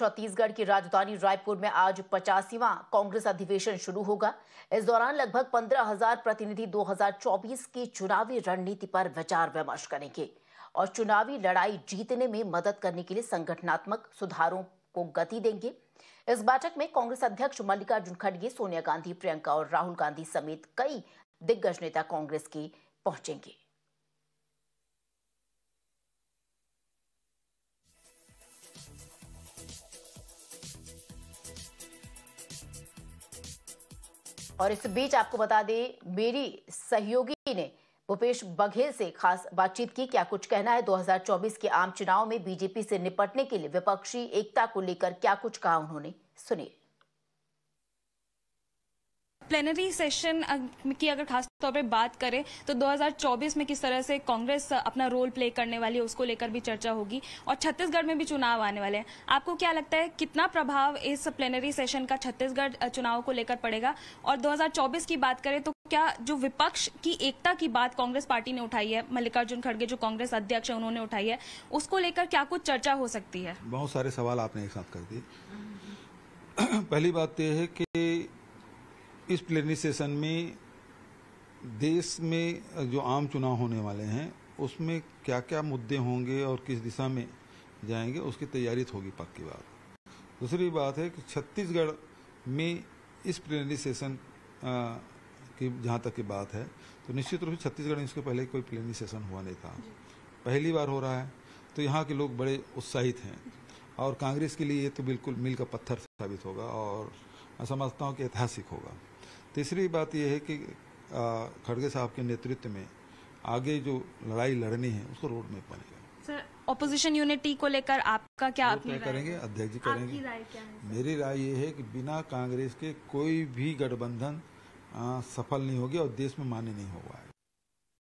छत्तीसगढ़ की राजधानी रायपुर में आज पचासीवा कांग्रेस अधिवेशन शुरू होगा इस दौरान लगभग पंद्रह हजार प्रतिनिधि 2024 की चुनावी रणनीति पर विचार विमर्श करेंगे और चुनावी लड़ाई जीतने में मदद करने के लिए संगठनात्मक सुधारों को गति देंगे इस बैठक में कांग्रेस अध्यक्ष मल्लिकार्जुन खड़गे सोनिया गांधी प्रियंका और राहुल गांधी समेत कई दिग्गज नेता कांग्रेस के पहुंचेंगे और इस बीच आपको बता दें मेरी सहयोगी ने भूपेश बघेल से खास बातचीत की क्या कुछ कहना है 2024 के आम चुनाव में बीजेपी से निपटने के लिए विपक्षी एकता को लेकर क्या कुछ कहा उन्होंने सुनिए प्लेनरी सेशन की अगर खास तौर पे बात करें तो 2024 में किस तरह से कांग्रेस अपना रोल प्ले करने वाली है उसको लेकर भी चर्चा होगी और छत्तीसगढ़ में भी चुनाव आने वाले हैं आपको क्या लगता है कितना प्रभाव इस प्लेनरी सेशन का छत्तीसगढ़ चुनाव को लेकर पड़ेगा और 2024 की बात करें तो क्या जो विपक्ष की एकता की बात कांग्रेस पार्टी ने उठाई है मल्लिकार्जुन खड़गे जो कांग्रेस अध्यक्ष है उन्होंने उठाई है उसको लेकर क्या कुछ चर्चा हो सकती है बहुत सारे सवाल आपने एक साथ कर दिए पहली बात तो यह है कि इस प्लेनरी सेशन में देश में जो आम चुनाव होने वाले हैं उसमें क्या क्या मुद्दे होंगे और किस दिशा में जाएंगे उसकी तैयारी तो होगी पक्की बात दूसरी बात है कि छत्तीसगढ़ में इस प्लेनरी सेशन की जहाँ तक की बात है तो निश्चित रूप से छत्तीसगढ़ में इसके पहले कोई प्लेनरी सेशन हुआ नहीं था पहली बार हो रहा है तो यहाँ के लोग बड़े उत्साहित हैं और कांग्रेस के लिए ये तो बिल्कुल मील का पत्थर साबित होगा और मैं समझता हूँ कि ऐतिहासिक होगा तीसरी बात यह है कि खड़गे साहब के नेतृत्व में आगे जो लड़ाई लड़नी है उसको रोड मैप बनेगा सर ऑपोजिशन यूनिटी को लेकर आपका क्या आप करेंगे अध्यक्ष जी करेंगे राय क्या है मेरी राय ये है कि बिना कांग्रेस के कोई भी गठबंधन सफल नहीं होगी और देश में मान्य नहीं होगा